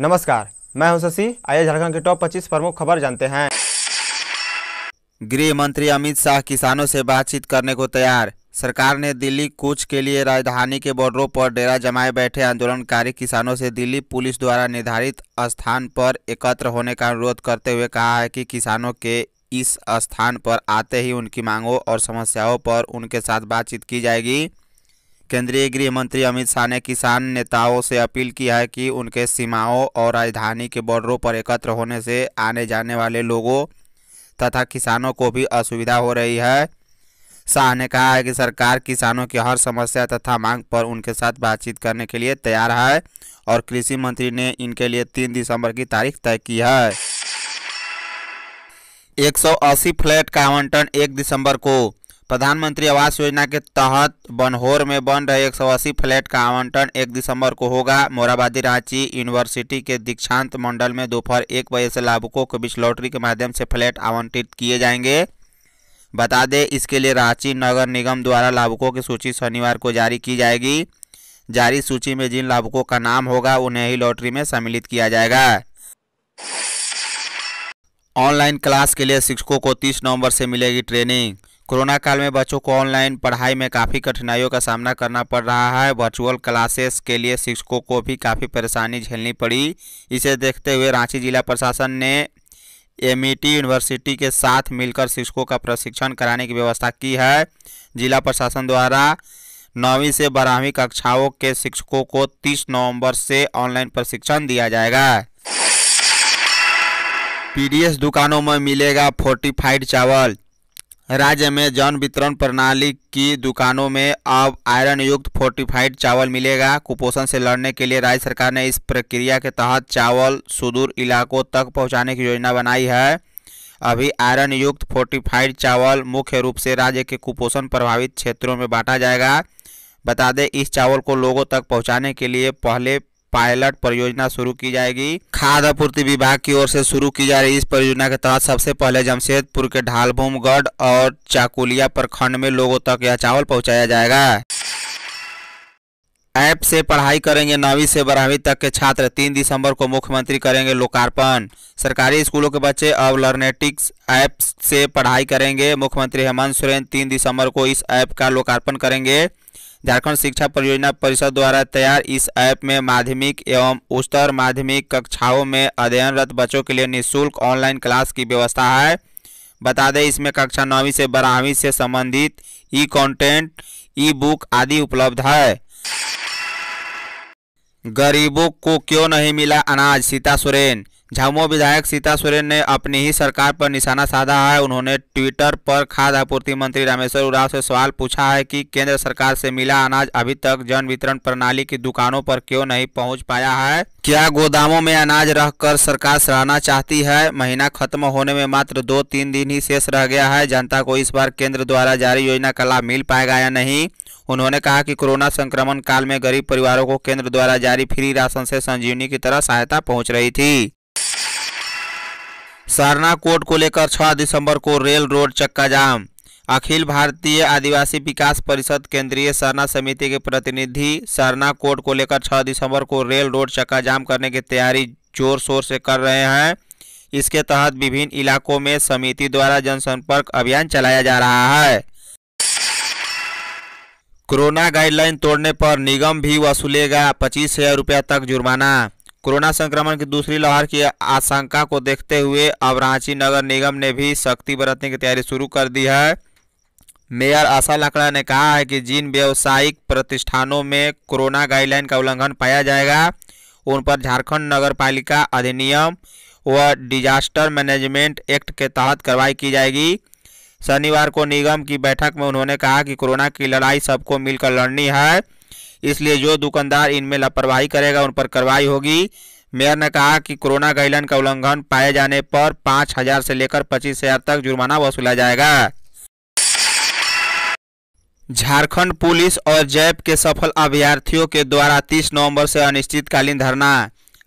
नमस्कार मैं हूं शशि आइए झारखंड के टॉप 25 प्रमुख खबर जानते हैं गृह मंत्री अमित शाह किसानों से बातचीत करने को तैयार सरकार ने दिल्ली कूच के लिए राजधानी के बॉर्डरों पर डेरा जमाए बैठे आंदोलनकारी किसानों से दिल्ली पुलिस द्वारा निर्धारित स्थान पर एकत्र होने का अनुरोध करते हुए कहा है कि किसानों के इस स्थान पर आते ही उनकी मांगों और समस्याओं पर उनके साथ बातचीत की जाएगी केंद्रीय गृह मंत्री अमित शाह ने किसान नेताओं से अपील की है कि उनके सीमाओं और राजधानी के बॉर्डरों पर एकत्र होने से आने जाने वाले लोगों तथा किसानों को भी असुविधा हो रही है शाह ने कहा है कि सरकार किसानों की हर समस्या तथा मांग पर उनके साथ बातचीत करने के लिए तैयार है और कृषि मंत्री ने इनके लिए तीन दिसंबर की तारीख तय की है 180 फ्लैट का आवंटन 1 दिसंबर को प्रधानमंत्री आवास योजना के तहत बनहोर में बन रहे एक सौ अस्सी फ्लैट का आवंटन एक दिसंबर को होगा मोराबादी रांची यूनिवर्सिटी के दीक्षांत मंडल में दोपहर एक बजे से लाभुकों के बीच लॉटरी के माध्यम से फ्लैट आवंटित किए जाएंगे बता दें इसके लिए रांची नगर निगम द्वारा लाभुकों की सूची शनिवार को जारी की जाएगी जारी सूची में जिन लाभुकों का नाम होगा उन्हें ही लॉटरी में सम्मिलित किया जाएगा ऑनलाइन क्लास के लिए शिक्षकों को 30 नवंबर से मिलेगी ट्रेनिंग कोरोना काल में बच्चों को ऑनलाइन पढ़ाई में काफ़ी कठिनाइयों का सामना करना पड़ रहा है वर्चुअल क्लासेस के लिए शिक्षकों को भी काफ़ी परेशानी झेलनी पड़ी इसे देखते हुए रांची जिला प्रशासन ने एमईटी यूनिवर्सिटी के साथ मिलकर शिक्षकों का प्रशिक्षण कराने की व्यवस्था की है जिला प्रशासन द्वारा नौवीं से बारहवीं कक्षाओं के शिक्षकों को तीस नवम्बर से ऑनलाइन प्रशिक्षण दिया जाएगा पी दुकानों में मिलेगा फोर्टिफाइड चावल राज्य में जन वितरण प्रणाली की दुकानों में अब आयरन युक्त फोर्टिफाइड चावल मिलेगा कुपोषण से लड़ने के लिए राज्य सरकार ने इस प्रक्रिया के तहत चावल सुदूर इलाकों तक पहुंचाने की योजना बनाई है अभी आयरन युक्त फोर्टिफाइड चावल मुख्य रूप से राज्य के कुपोषण प्रभावित क्षेत्रों में बांटा जाएगा बता दें इस चावल को लोगों तक पहुँचाने के लिए पहले पायलट परियोजना शुरू की जाएगी खाद आपूर्ति विभाग की ओर से शुरू की जा रही इस परियोजना के तहत सबसे पहले जमशेदपुर के ढालभूमगढ़ और चाकुलिया प्रखंड में लोगों तक यह चावल पहुंचाया जाएगा ऐप से पढ़ाई करेंगे नौवीं से बारहवीं तक के छात्र तीन दिसंबर को मुख्यमंत्री करेंगे लोकार्पण सरकारी स्कूलों के बच्चे अब लर्नेटिक्स ऐप से पढ़ाई करेंगे मुख्यमंत्री हेमंत सोरेन तीन दिसंबर को इस ऐप का लोकार्पण करेंगे झारखंड शिक्षा परियोजना परिषद द्वारा तैयार इस ऐप में माध्यमिक एवं उच्चतर माध्यमिक कक्षाओं में अध्ययनरत बच्चों के लिए निःशुल्क ऑनलाइन क्लास की व्यवस्था है बता दें इसमें कक्षा नौवीं से बारहवीं से संबंधित ई कंटेंट ई बुक आदि उपलब्ध है गरीबों को क्यों नहीं मिला अनाज सीता सोरेन झामुमो विधायक सीता सोरेन ने अपनी ही सरकार पर निशाना साधा है उन्होंने ट्विटर पर खाद्य आपूर्ति मंत्री रामेश्वर उराव से सवाल पूछा है कि केंद्र सरकार से मिला अनाज अभी तक जन वितरण प्रणाली की दुकानों पर क्यों नहीं पहुंच पाया है क्या गोदामों में अनाज रखकर सरकार सराहना चाहती है महीना खत्म होने में मात्र दो तीन दिन ही शेष रह गया है जनता को इस बार केंद्र द्वारा जारी योजना का लाभ मिल पाएगा या नहीं उन्होंने कहा कि कोरोना संक्रमण काल में गरीब परिवारों को केंद्र द्वारा जारी फ्री राशन से संजीवनी की तरह सहायता पहुंच रही थी सरना कोर्ट को लेकर 6 दिसंबर को रेल रोड चक्का जाम अखिल भारतीय आदिवासी विकास परिषद केंद्रीय सरना समिति के प्रतिनिधि सरना कोर्ट को लेकर 6 दिसंबर को रेल रोड चक्का जाम करने की तैयारी जोर शोर से कर रहे हैं इसके तहत विभिन्न इलाकों में समिति द्वारा जनसंपर्क अभियान चलाया जा रहा है कोरोना गाइडलाइन तोड़ने पर निगम भी वसूलेगा पच्चीस हजार रुपया तक जुर्माना कोरोना संक्रमण की दूसरी लहर की आशंका को देखते हुए अब रांची नगर निगम ने भी सख्ती बरतने की तैयारी शुरू कर दी है मेयर आशा लकड़ा ने कहा है कि जिन व्यावसायिक प्रतिष्ठानों में कोरोना गाइडलाइन का उल्लंघन पाया जाएगा उन पर झारखंड नगर पालिका अधिनियम व डिजास्टर मैनेजमेंट एक्ट के तहत कार्रवाई की जाएगी शनिवार को निगम की बैठक में उन्होंने कहा कि कोरोना की लड़ाई सबको मिलकर लड़नी है इसलिए जो दुकानदार इनमें लापरवाही करेगा उन पर कार्रवाई होगी मेयर ने कहा कि कोरोना गाइडलाइन का उल्लंघन पाए जाने पर पाँच हजार से लेकर पच्चीस हजार तक जुर्माना वसूला जाएगा झारखंड पुलिस और जैप के सफल अभ्यर्थियों के द्वारा 30 नवंबर से अनिश्चितकालीन धरना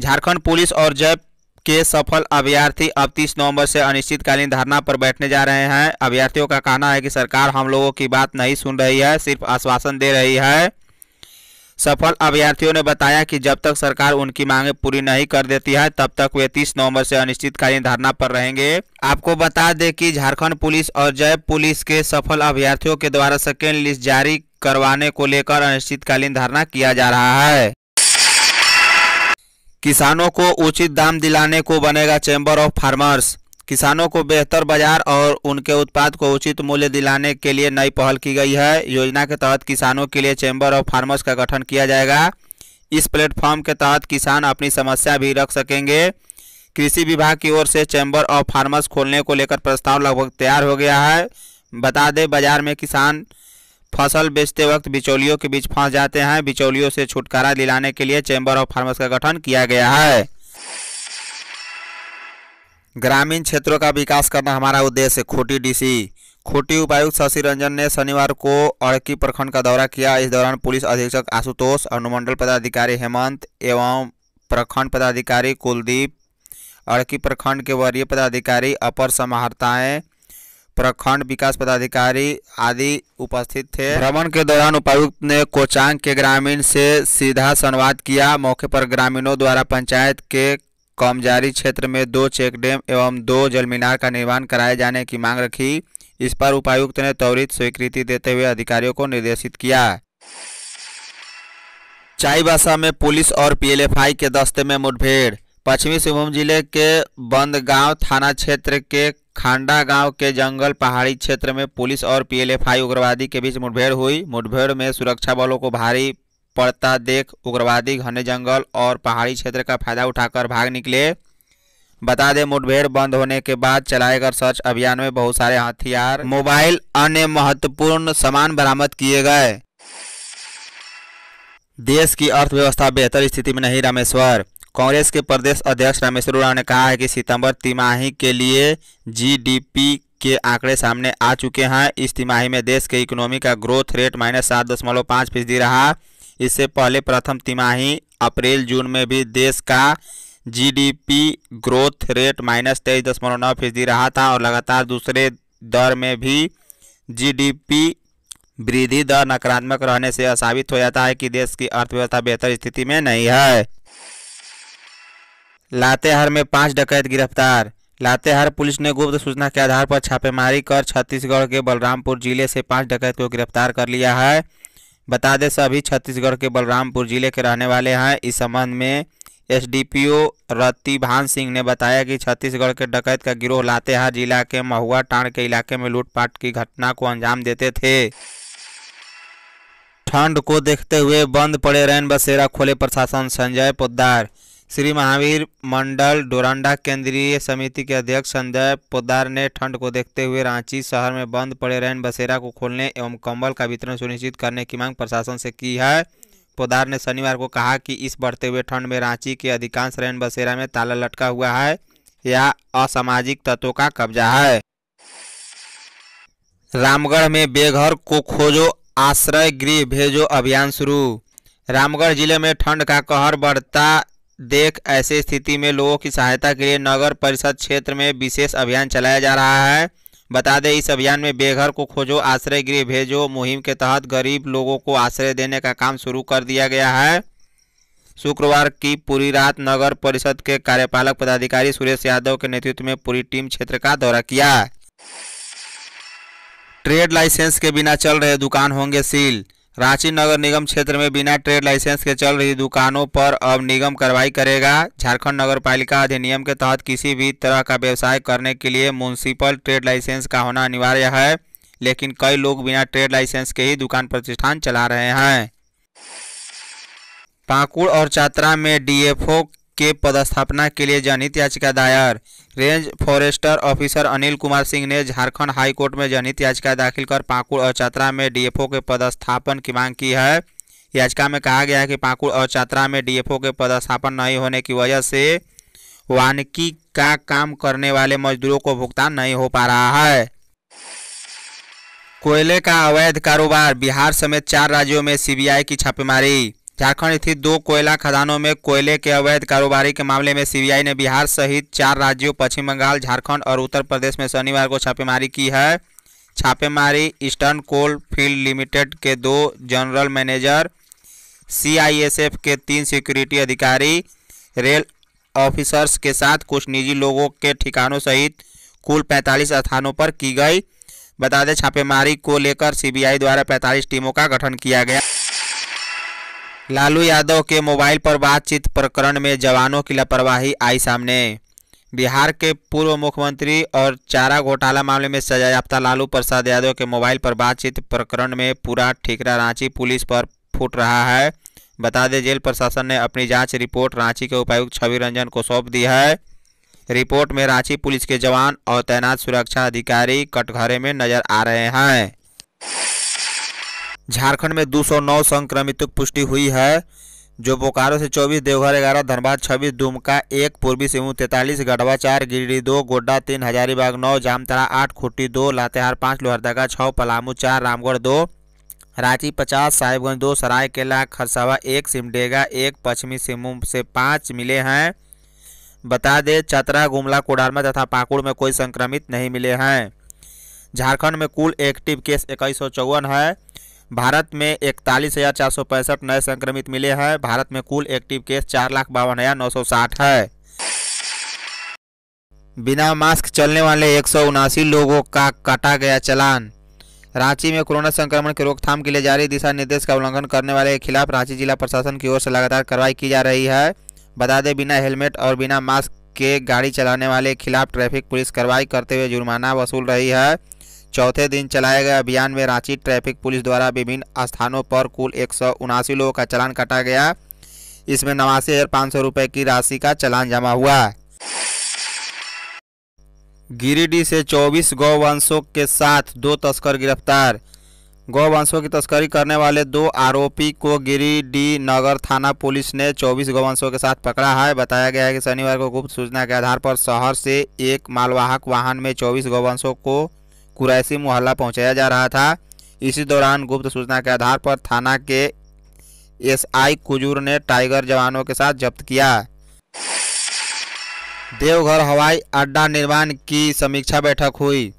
झारखंड पुलिस और जैप के सफल अभ्यर्थी अब 30 नवंबर से अनिश्चितकालीन धरना पर बैठने जा रहे हैं अभ्यर्थियों का कहना है कि सरकार हम लोगों की बात नहीं सुन रही है सिर्फ आश्वासन दे रही है सफल अभ्यर्थियों ने बताया कि जब तक सरकार उनकी मांगे पूरी नहीं कर देती है तब तक वे 30 नवंबर से अनिश्चितकालीन धरना पर रहेंगे आपको बता दें कि झारखंड पुलिस और जय पुलिस के सफल अभ्यर्थियों के द्वारा सेकेंड लिस्ट जारी करवाने को लेकर अनिश्चितकालीन धरना किया जा रहा है किसानों को उचित दाम दिलाने को बनेगा चैम्बर ऑफ फार्मर्स किसानों को बेहतर बाजार और उनके उत्पाद को उचित मूल्य दिलाने के लिए नई पहल की गई है योजना के तहत किसानों के लिए चैम्बर ऑफ फार्मर्स का गठन किया जाएगा इस प्लेटफॉर्म के तहत किसान अपनी समस्या भी रख सकेंगे कृषि विभाग की ओर से चैम्बर ऑफ फार्मर्स खोलने को लेकर प्रस्ताव लगभग तैयार हो गया है बता दें बाजार में किसान फसल बेचते वक्त बिचौलियों के बीच फंस जाते हैं बिचौलियों से छुटकारा दिलाने के लिए चैम्बर ऑफ फार्मर्स का गठन किया गया है ग्रामीण क्षेत्रों का विकास करना हमारा उद्देश्य खूटी डीसी खूटी उपायुक्त शशि रंजन ने शनिवार को अड़की प्रखंड का दौरा किया इस दौरान पुलिस अधीक्षक आशुतोष अनुमंडल पदाधिकारी हेमंत एवं प्रखंड पदाधिकारी कुलदीप अड़की प्रखंड के वरीय पदाधिकारी अपर समाहर्ताएँ प्रखंड विकास पदाधिकारी आदि उपस्थित थे भ्रमण के दौरान उपायुक्त ने कोचांग के ग्रामीण से सीधा संवाद किया मौके पर ग्रामीणों द्वारा पंचायत के कॉमजारी क्षेत्र में दो चेक डैम एवं दो जलमीनार का निर्माण कराए जाने की मांग रखी इस पर उपायुक्त ने त्वरित स्वीकृति देते हुए अधिकारियों को निर्देशित किया चाईबासा में पुलिस और पीएलएफआई के दस्ते में मुठभेड़ पश्चिमी सिंहभूम जिले के बंदगांव थाना क्षेत्र के खांडा गांव के जंगल पहाड़ी क्षेत्र में पुलिस और पीएलएफआई उग्रवादी के बीच मुठभेड़ हुई मुठभेड़ में सुरक्षा बलों को भारी पड़ता देख उग्रवादी घने जंगल और पहाड़ी क्षेत्र का फायदा उठाकर भाग निकले बता दें मुठभेड़ बंद होने के बाद चलाए गए सर्च अभियान में बहुत सारे हथियार मोबाइल अन्य महत्वपूर्ण सामान बरामद किए गए देश की अर्थव्यवस्था बेहतर स्थिति में नहीं रामेश्वर कांग्रेस के प्रदेश अध्यक्ष रामेश्वर उड़ा ने कहा है कि सितंबर तिमाही के लिए जीडीपी के आंकड़े सामने आ चुके हैं इस तिमाही में देश के इकोनॉमी का ग्रोथ रेट माइनस सात दशमलव पाँच फीसदी रहा इससे पहले प्रथम तिमाही अप्रैल जून में भी देश का जीडीपी ग्रोथ रेट माइनस तेईस दशमलव नौ फीसदी रहा था और लगातार दूसरे दौर में भी जीडीपी वृद्धि दर नकारात्मक रहने से साबित हो जाता है कि देश की अर्थव्यवस्था बेहतर स्थिति में नहीं है लातेहार में पांच डकैत गिरफ्तार लातेहार पुलिस ने गुप्त सूचना के आधार पर छापेमारी कर छत्तीसगढ़ के बलरामपुर जिले से पांच डकैत को गिरफ्तार कर लिया है बता दें सभी छत्तीसगढ़ के बलरामपुर जिले के रहने वाले हैं इस संबंध में एसडीपीओ रतिभान सिंह ने बताया कि छत्तीसगढ़ के डकैत का गिरोह लातेहार जिला के महुआ टाण के इलाके में लूटपाट की घटना को अंजाम देते थे ठंड को देखते हुए बंद पड़े रैन बसेरा खोले प्रशासन संजय पोदार श्री महावीर मंडल डोरंडा केंद्रीय समिति के अध्यक्ष संजय पोदार ने ठंड को देखते हुए रांची शहर में बंद पड़े रैन बसेरा को खोलने एवं कंबल का वितरण सुनिश्चित करने की मांग प्रशासन से की है पोदार ने शनिवार को कहा कि इस बढ़ते हुए ठंड में रांची के अधिकांश रैन बसेरा में ताला लटका हुआ है या असामाजिक तत्वों का कब्जा है रामगढ़ में बेघर को खोजो आश्रय गृह भेजो अभियान शुरू रामगढ़ जिले में ठंड का कहर बढ़ता देख ऐसे स्थिति में लोगों की सहायता के लिए नगर परिषद क्षेत्र में विशेष अभियान चलाया जा रहा है बता दें इस अभियान में बेघर को खोजो आश्रय गृह भेजो मुहिम के तहत गरीब लोगों को आश्रय देने का काम शुरू कर दिया गया है शुक्रवार की पूरी रात नगर परिषद के कार्यपालक पदाधिकारी सुरेश यादव के नेतृत्व में पूरी टीम क्षेत्र का दौरा किया ट्रेड लाइसेंस के बिना चल रहे दुकान होंगे सील रांची नगर निगम क्षेत्र में बिना ट्रेड लाइसेंस के चल रही दुकानों पर अब निगम कार्रवाई करेगा झारखंड नगर पालिका अधिनियम के तहत किसी भी तरह का व्यवसाय करने के लिए म्यूनसिपल ट्रेड लाइसेंस का होना अनिवार्य है लेकिन कई लोग बिना ट्रेड लाइसेंस के ही दुकान प्रतिष्ठान चला रहे हैं पाकुड़ और चात्रा में डीएफओ के पदस्थापना के लिए जनहित याचिका दायर range forester officer Anil Kumar Singh ने झारखंड हाईकोर्ट में जनहित याचिका दाखिल कर पाकुड़ और चतरा में डीएफओ के पदस्थापन की मांग की है याचिका में कहा गया है कि पाकुड़ और चतरा में डीएफओ के पदस्थापन नहीं होने की वजह से वानिकी का काम करने वाले मजदूरों को भुगतान नहीं हो पा रहा है कोयले का अवैध कारोबार बिहार समेत चार राज्यों में सीबीआई की छापेमारी झारखंड स्थित दो कोयला खदानों में कोयले के अवैध कारोबारी के मामले में सीबीआई ने बिहार सहित चार राज्यों पश्चिम बंगाल झारखंड और उत्तर प्रदेश में शनिवार को छापेमारी की है छापेमारी ईस्टर्न कोल फील्ड लिमिटेड के दो जनरल मैनेजर सीआईएसएफ के तीन सिक्योरिटी अधिकारी रेल ऑफिसर्स के साथ कुछ निजी लोगों के ठिकानों सहित कुल पैंतालीस स्थानों पर की गई बता दें छापेमारी को लेकर सीबीआई द्वारा पैंतालीस टीमों का गठन किया गया लालू यादव के मोबाइल पर बातचीत प्रकरण में जवानों की लापरवाही आई सामने बिहार के पूर्व मुख्यमंत्री और चारा घोटाला मामले में सजायाफ्ता लालू प्रसाद यादव के मोबाइल पर बातचीत प्रकरण में पूरा ठीकरा रांची पुलिस पर फूट रहा है बता दें जेल प्रशासन ने अपनी जांच रिपोर्ट रांची के उपायुक्त छवि रंजन को सौंप दी है रिपोर्ट में रांची पुलिस के जवान और तैनात सुरक्षा अधिकारी कटघरे में नजर आ रहे हैं झारखंड में 209 संक्रमितों की पुष्टि हुई है जो बोकारो से 24 देवघर ग्यारह धनबाद 26 दुमका एक पूर्वी सिंहभूम तैंतालीस गढ़वा चार गिरिडीह दो गोड्डा तीन हजारीबाग नौ जामतरा आठ खुट्टी दो लातेहार पाँच लोहरदगा छः पलामू चार रामगढ़ दो रांची पचास साहिबगंज दो सरायकेला खरसावा एक सिमडेगा एक पश्चिमी सिंहभूम से पाँच मिले हैं बता दें चतरा गुमला कोडारमा तथा पाकुड़ में कोई संक्रमित नहीं मिले हैं झारखंड में कुल एक्टिव केस इक्कीस है भारत में इकतालीस हज़ार चार सौ पैंसठ नए संक्रमित मिले हैं भारत में कुल एक्टिव केस चार लाख बावन हज़ार नौ सौ साठ है बिना मास्क चलने वाले एक लोगों का काटा गया चलान रांची में कोरोना संक्रमण की रोकथाम के लिए जारी दिशा निर्देश का उल्लंघन करने वाले के खिलाफ रांची जिला प्रशासन की ओर से लगातार कार्रवाई की जा रही है बता दें बिना हेलमेट और बिना मास्क के गाड़ी चलाने वाले के खिलाफ ट्रैफिक पुलिस कार्रवाई करते हुए जुर्माना वसूल रही है चौथे दिन चलाए गए अभियान में रांची ट्रैफिक पुलिस द्वारा विभिन्न स्थानों पर कुल एक लोगों का चलान काटा गया इसमें नवासी हज़ार पाँच सौ रुपये की राशि का चलान जमा हुआ गिरिडीह से 24 गौवंशों के साथ दो तस्कर गिरफ्तार गौवंशों की तस्करी करने वाले दो आरोपी को गिरिडीह नगर थाना पुलिस ने 24 गौवंशों के साथ पकड़ा है बताया गया है कि शनिवार को गुप्त सूचना के आधार पर शहर से एक मालवाहक वाहन में 24 गौवंशों को कुरैसी मोहल्ला पहुंचाया जा रहा था इसी दौरान गुप्त सूचना के आधार पर थाना के एसआई कुजूर ने टाइगर जवानों के साथ जब्त किया देवघर हवाई अड्डा निर्माण की समीक्षा बैठक हुई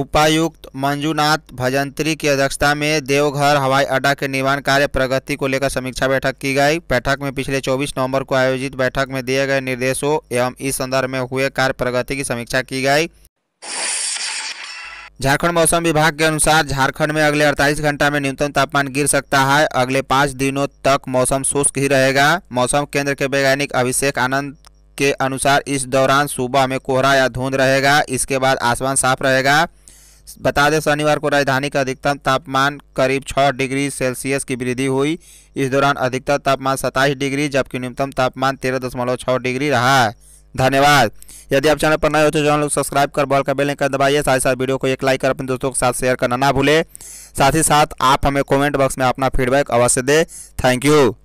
उपायुक्त मंजूनाथ भजंत्री की अध्यक्षता में देवघर हवाई अड्डा के निर्माण कार्य प्रगति को लेकर समीक्षा बैठक की गई बैठक में पिछले 24 नवंबर को आयोजित बैठक में दिए गए निर्देशों एवं इस संदर्भ में हुए कार्य प्रगति की समीक्षा की गई झारखंड मौसम विभाग के अनुसार झारखंड में अगले 48 घंटा में न्यूनतम तापमान गिर सकता है अगले पाँच दिनों तक मौसम शुष्क ही रहेगा मौसम केंद्र के वैज्ञानिक अभिषेक आनंद के अनुसार इस दौरान सुबह में कोहरा या धुंध रहेगा इसके बाद आसमान साफ रहेगा बता दें शनिवार को राजधानी का अधिकतम तापमान करीब 6 डिग्री सेल्सियस की वृद्धि हुई इस दौरान अधिकतम तापमान सत्ताईस डिग्री जबकि न्यूनतम तापमान तेरह डिग्री रहा धन्यवाद यदि आप चैनल पर नए हो तो चैनल को सब्सक्राइब कर बॉल का बेल कर दबाइए साथ ही साथ वीडियो को एक लाइक कर अपने दोस्तों के साथ शेयर करना ना भूले साथ ही साथ आप हमें कॉमेंट बॉक्स में अपना फीडबैक अवश्य दें थैंक यू